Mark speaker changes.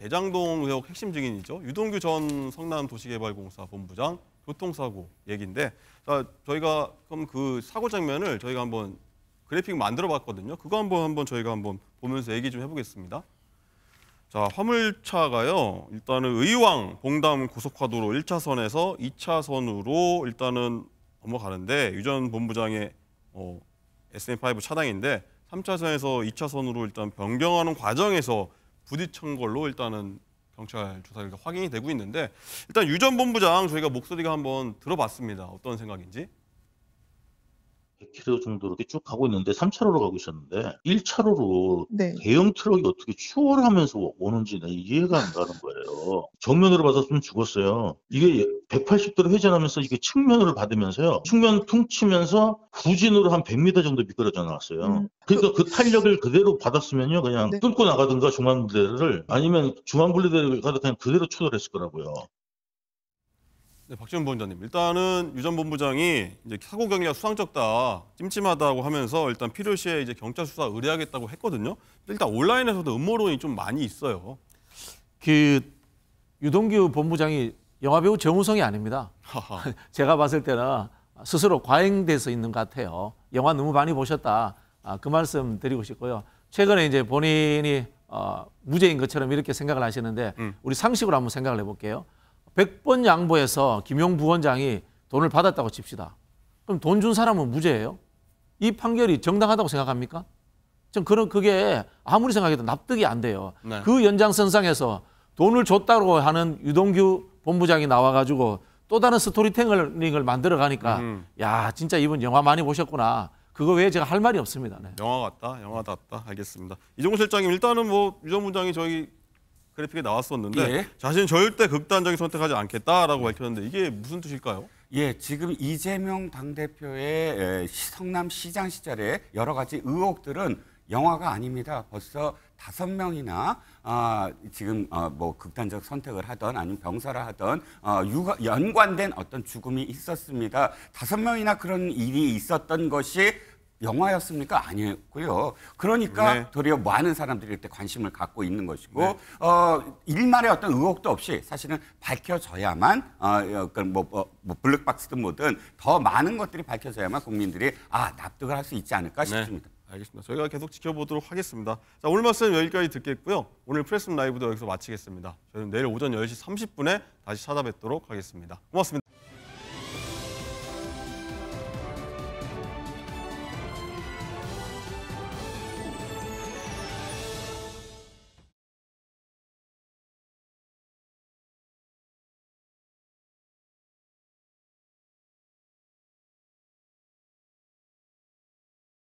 Speaker 1: 대장동 의혹 핵심 증인이죠. 유동규 전 성남도시개발공사 본부장 교통사고 얘기인데 자, 저희가 그럼 그 사고 장면을 저희가 한번 그래픽 만들어 봤거든요. 그거 한번 한번 저희가 한번 보면서 얘기 좀 해보겠습니다. 자, 화물차가요. 일단은 의왕 봉담 고속화도로 1차선에서 2차선으로 일단은 넘어가는데 유전 본부장의 어, SM5 차량인데 3차선에서 2차선으로 일단 변경하는 과정에서 부딪힌 걸로 일단은 경찰 조사 결과 확인이 되고 있는데 일단 유 전 본부장 저희가 목소리가 한번 들어봤습니다. 어떤 생각인지.
Speaker 2: 100km 정도 이렇게 쭉 가고 있는데 3차로로 가고 있었는데 1차로로 네. 대형 트럭이 어떻게 추월하면서 오는지 내 이해가 안 가는 거예요. 정면으로 받았으면 죽었어요. 이게 180도로 회전하면서 이게 측면으로 받으면서요. 측면 퉁치면서 부진으로한 100m 정도 미끄러져 나왔어요. 음. 그러니까 그, 그 탄력을 그대로 받았으면요. 그냥 네. 뚫고 나가든가 중앙분대를 아니면 중앙분대를 가다 그냥 그대로 추돌했을 거라고요. 네, 박지원 본부장님.
Speaker 1: 일단은 유 전 본부장이 이제 사고 경위가 수상적다 찜찜하다고 하면서 일단 필요시에 이제 경찰 수사 의뢰하겠다고 했거든요. 일단 온라인에서도 음모론이 좀 많이 있어요.
Speaker 3: 그 유동규 본부장이 영화배우 정우성이 아닙니다. 제가 봤을 때는 스스로 과잉돼서 있는 것 같아요. 영화 너무 많이 보셨다. 아, 그 말씀 드리고 싶고요. 최근에 이제 본인이 어, 무죄인 것처럼 이렇게 생각을 하시는데 음. 우리 상식으로 한번 생각을 해볼게요. 100번 양보해서 김용 부원장이 돈을 받았다고 칩시다. 그럼 돈 준 사람은 무죄예요? 이 판결이 정당하다고 생각합니까? 전 그런 그게 아무리 생각해도 납득이 안 돼요. 네. 그 연장선상에서 돈을 줬다고 하는 유동규 본부장이 나와가지고 또 다른 스토리텔링을 만들어 가니까 음. 야 진짜 이분 영화 많이 보셨구나. 그거 외에 제가 할 말이 없습니다. 네.
Speaker 1: 영화 같다, 영화 같다. 알겠습니다. 이종호 실장님 일단은 뭐 유전 부장이 저희 그래픽에
Speaker 4: 나왔었는데 예. 자신 절대 극단적인 선택하지 않겠다라고 밝혔는데 이게 무슨 뜻일까요? 예, 지금 이재명 당대표의 성남 시장 시절에 여러 가지 의혹들은 영화가 아닙니다. 벌써 다섯 명이나 아, 지금 어, 뭐 극단적 선택을 하던 아니면 병사를 하던 어, 유가, 연관된 어떤 죽음이 있었습니다. 다섯 명이나 그런 일이 있었던 것이 영화였습니까? 아니었고요. 그러니까 네. 도리어 많은 사람들이 이렇 관심을 갖고 있는 것이고 네. 어, 일말의 어떤 의혹도 없이 사실은 밝혀져야만 어, 그뭐 뭐, 뭐 블랙박스든 뭐든 더 많은 것들이 밝혀져야만 국민들이 아 납득을 할 수 있지 않을까 네. 싶습니다. 네. 알겠습니다. 저희가 계속 지켜보도록 하겠습니다. 자, 오늘 말씀 여기까지 듣겠고요. 오늘 프레스 라이브도 여기서
Speaker 1: 마치겠습니다. 저희는 내일 오전 10시 30분에 다시 찾아뵙도록 하겠습니다. 고맙습니다.